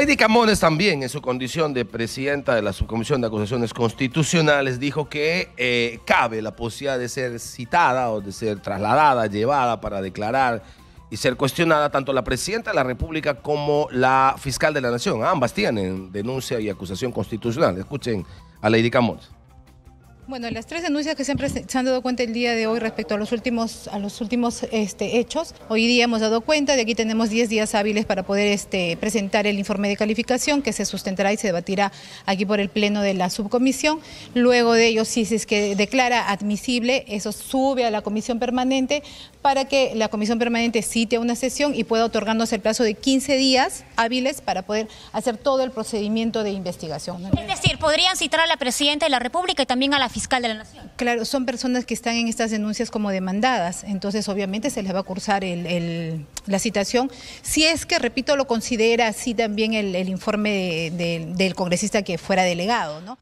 Lady Camones también, en su condición de presidenta de la Subcomisión de Acusaciones Constitucionales, dijo que eh, cabe la posibilidad de ser citada o de ser trasladada, llevada para declarar y ser cuestionada tanto la presidenta de la República como la fiscal de la Nación. Ambas tienen denuncia y acusación constitucional. Escuchen a Lady Camones. Bueno, las tres denuncias que siempre se han dado cuenta el día de hoy respecto a los últimos, a los últimos este, hechos, hoy día hemos dado cuenta, de aquí tenemos 10 días hábiles para poder este, presentar el informe de calificación que se sustentará y se debatirá aquí por el Pleno de la Subcomisión. Luego de ello, si es que declara admisible, eso sube a la Comisión Permanente para que la Comisión Permanente cite a una sesión y pueda otorgarnos el plazo de 15 días hábiles para poder hacer todo el procedimiento de investigación. Es decir, podrían citar a la Presidenta de la República y también a la Claro, son personas que están en estas denuncias como demandadas, entonces obviamente se les va a cursar la citación. Si es que, repito, lo considera así también el, informe del congresista que fuera delegado, ¿no?